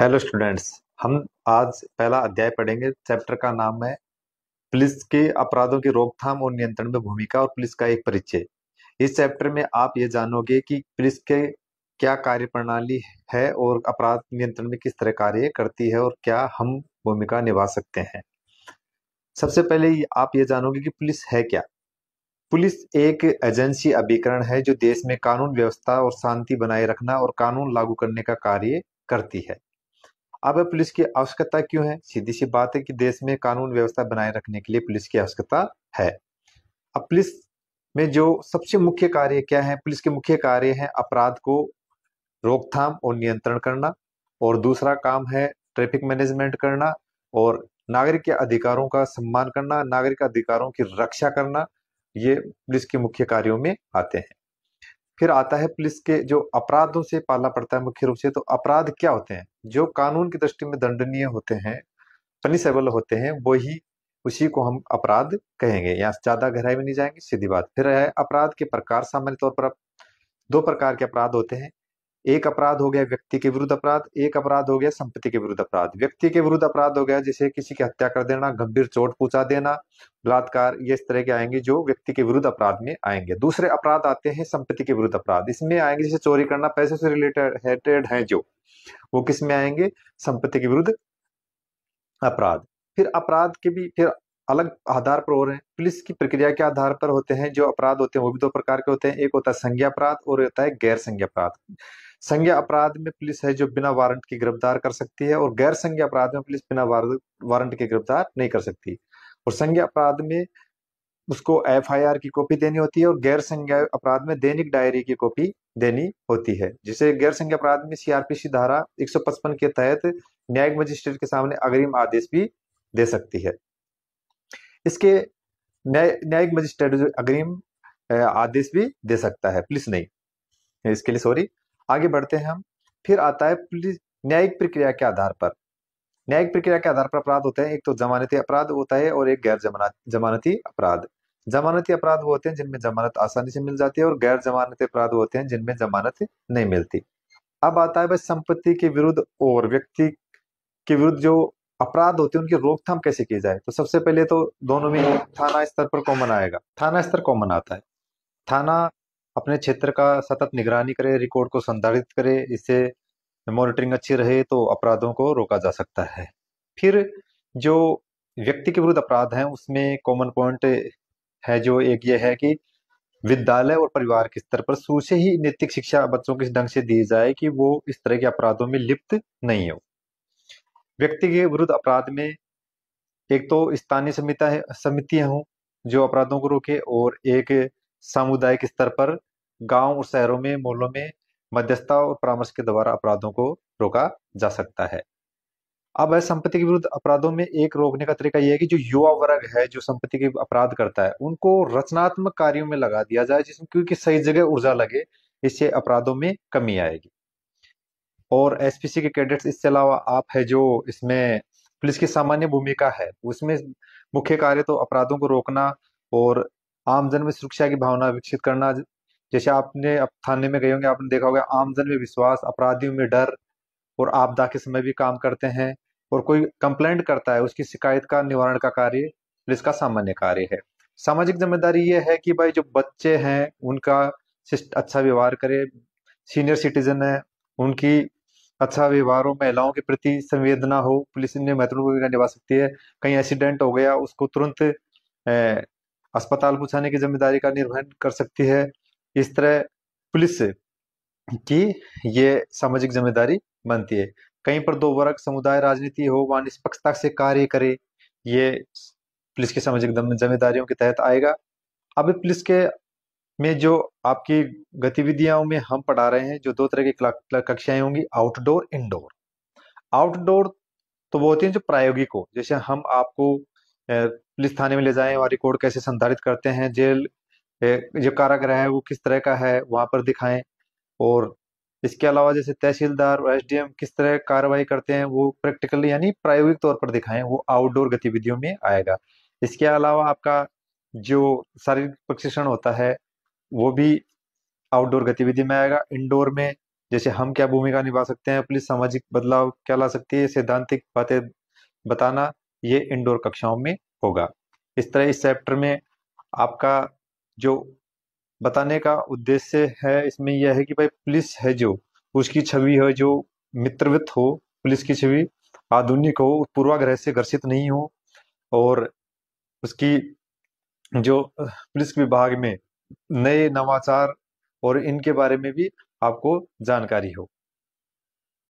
hello students हम आज पहला अध्याय पढ़ेंगे चैप्टर का नाम है पुलिस के अपराधों की रोकथाम और नियंत्रण में भूमिका और पुलिस का एक परिचय इस चैप्टर में आप ये जानोगे कि पुलिस के क्या कार्य प्रणाली है और अपराध नियंत्रण में किस तरह कार्य करती है और क्या हम भूमिका निभा सकते हैं सबसे पहले आप ये जानोगे कि पुलिस है क्या पुलिस एक एजेंसी अभिकरण है जो देश में कानून व्यवस्था और शांति बनाए रखना और कानून लागू करने का कार्य करती है अब पुलिस की आवश्यकता क्यों है सीधी सी बात है कि देश में कानून व्यवस्था बनाए रखने के लिए पुलिस की आवश्यकता है अब पुलिस में जो सबसे मुख्य कार्य क्या है पुलिस के मुख्य कार्य है अपराध को रोकथाम और नियंत्रण करना और दूसरा काम है ट्रैफिक मैनेजमेंट करना और नागरिक के अधिकारों का सम्मान करना नागरिक अधिकारों की रक्षा करना ये पुलिस के मुख्य कार्यों में आते हैं फिर आता है पुलिस के जो अपराधों से पालना पड़ता है मुख्य रूप से तो अपराध क्या होते हैं जो कानून की दृष्टि में दंडनीय होते हैं पनिसेबल होते हैं वो ही उसी को हम अपराध कहेंगे यहाँ ज्यादा गहराई में नहीं जाएंगे सीधी बात फिर है अपराध के प्रकार सामान्य तौर पर दो प्रकार के अपराध होते हैं एक अपराध हो गया व्यक्ति के विरुद्ध अपराध एक अपराध हो गया संपत्ति के विरुद्ध अपराध व्यक्ति के विरुद्ध अपराध हो गया जैसे किसी की हत्या कर देना गंभीर चोट पहुंचा देना बलात्कार ये इस तरह के आएंगे जो व्यक्ति के विरुद्ध अपराध में आएंगे दूसरे अपराध आते हैं संपत्ति के विरुद्ध अपराध इसमें आएंगे जैसे चोरी करना पैसे से रिलेटेड है जो वो किस में आएंगे संपत्ति के विरुद्ध अपराध फिर अपराध के भी फिर अलग आधार पर हो रहे हैं पुलिस की प्रक्रिया के आधार पर होते हैं जो अपराध होते हैं वो भी दो प्रकार के होते हैं एक होता है संज्ञा अपराध और होता है गैर संज्ञा अपराध संज्ञा अपराध में पुलिस है जो बिना वारंट के गिरफ्तार कर सकती है और गैर संज्ञा अपराध में पुलिस बिना वारंट के गिरफ्तार नहीं कर सकती और संज्ञा अपराध में उसको एफ की कॉपी देनी होती है और गैर संज्ञा अपराध में दैनिक डायरी की कॉपी देनी होती है जिसे गैर संज्ञा अपराध में सीआरपीसी धारा 155 के तहत न्यायिक मजिस्ट्रेट के सामने अग्रिम आदेश भी दे सकती है इसके न्याय न्यायिक मजिस्ट्रेट अग्रिम आदेश भी दे सकता है पुलिस नहीं इसके लिए सॉरी आगे बढ़ते हैं हम फिर आता है पुलिस न्यायिक प्रक्रिया के आधार पर न्यायिक प्रक्रिया के आधार पर अपराध होते हैं एक तो जमानती अपराध होता है और एक गैर जमानती अपराध जमानती अपराध वो होते हैं जिनमें जमानत आसानी से मिल जाती है और गैर जमानती अपराध होते हैं जिनमें जमानत नहीं मिलती अब आता है बस संपत्ति के विरुद्ध और व्यक्ति के विरुद्ध जो अपराध होते हैं उनकी रोकथाम कैसे की जाए तो सबसे पहले तो दोनों में थाना स्तर पर कॉमन आएगा थाना स्तर कॉमन आता है थाना अपने क्षेत्र का सतत निगरानी करे रिकॉर्ड को संधारित करे इससे मॉनिटरिंग अच्छी रहे तो अपराधों को रोका जा सकता है फिर जो व्यक्ति के विरुद्ध अपराध हैं उसमें कॉमन पॉइंट है जो एक ये है कि विद्यालय और परिवार के स्तर पर शुरू से ही नैतिक शिक्षा बच्चों को इस ढंग से दी जाए कि वो इस तरह के अपराधों में लिप्त नहीं हो व्यक्ति के विरुद्ध अपराध में एक तो स्थानीय समिति समितियां हों जो अपराधों को रोके और एक सामुदायिक स्तर पर गांव और शहरों में मोहल्लों में मध्यस्थता और परामर्श के द्वारा अपराधों को रोका जा सकता है अब है संपत्ति के विरुद्ध अपराधों में एक रोकने का तरीका यह है कि जो युवा वर्ग है जो संपत्ति के अपराध करता है उनको रचनात्मक कार्यों में लगा दिया जाए जिसमें क्योंकि सही जगह ऊर्जा लगे इससे अपराधों में कमी आएगी और एसपीसी के कैडेट्स इसके अलावा आप है जो इसमें पुलिस की सामान्य भूमिका है उसमें मुख्य कार्य तो अपराधों को रोकना और आमजन में सुरक्षा की भावना विकसित करना जैसे आपने अब थाने में गए होंगे आपने देखा होगा आमजन में विश्वास अपराधियों में डर और आपदा के समय भी काम करते हैं और कोई कंप्लेंट करता है उसकी शिकायत का निवारण का कार्य पुलिस का सामान्य कार्य है सामाजिक जिम्मेदारी ये है कि भाई जो बच्चे हैं उनका अच्छा व्यवहार करे सीनियर सिटीजन है उनकी अच्छा व्यवहार हो महिलाओं के प्रति संवेदना हो पुलिस ने महत्वपूर्ण भूमिका निभा सकती है कहीं एक्सीडेंट हो गया उसको तुरंत अस्पताल पहुंचाने की जिम्मेदारी का निर्वहन कर सकती है इस तरह पुलिस की ये सामाजिक जिम्मेदारी बनती है कहीं पर दो वर्ग समुदाय राजनीति हो व निष्पक्षता से कार्य करे ये पुलिस की सामाजिक जिम्मेदारियों के तहत आएगा अब पुलिस के में जो आपकी गतिविधियों में हम पढ़ा रहे हैं जो दो तरह की कक्षाएं होंगी आउटडोर इनडोर आउटडोर तो वो होती है जो प्रायोगिक हो जैसे हम आपको पुलिस थाने में ले जाएं और रिकॉर्ड कैसे संधारित करते हैं जेल जो कारागृह है वो किस तरह का है वहां पर दिखाएं और इसके अलावा जैसे तहसीलदार और एसडीएम किस तरह कार्रवाई करते हैं वो प्रैक्टिकली यानी प्रायोगिक तौर पर दिखाएं वो आउटडोर गतिविधियों में आएगा इसके अलावा आपका जो शारीरिक प्रशिक्षण होता है वो भी आउटडोर गतिविधि में आएगा इंडोर में जैसे हम क्या भूमिका निभा सकते हैं पुलिस सामाजिक बदलाव क्या ला सकती है सैद्धांतिक बातें बताना ये इंडोर कक्षाओं में होगा इस तरह इस चैप्टर में आपका जो बताने का उद्देश्य है इसमें यह है कि भाई पुलिस है जो उसकी छवि है जो मित्रवित हो पुलिस की छवि आधुनिक हो पूर्वाग्रह से ग्रसित नहीं हो और उसकी जो पुलिस विभाग में नए नवाचार और इनके बारे में भी आपको जानकारी हो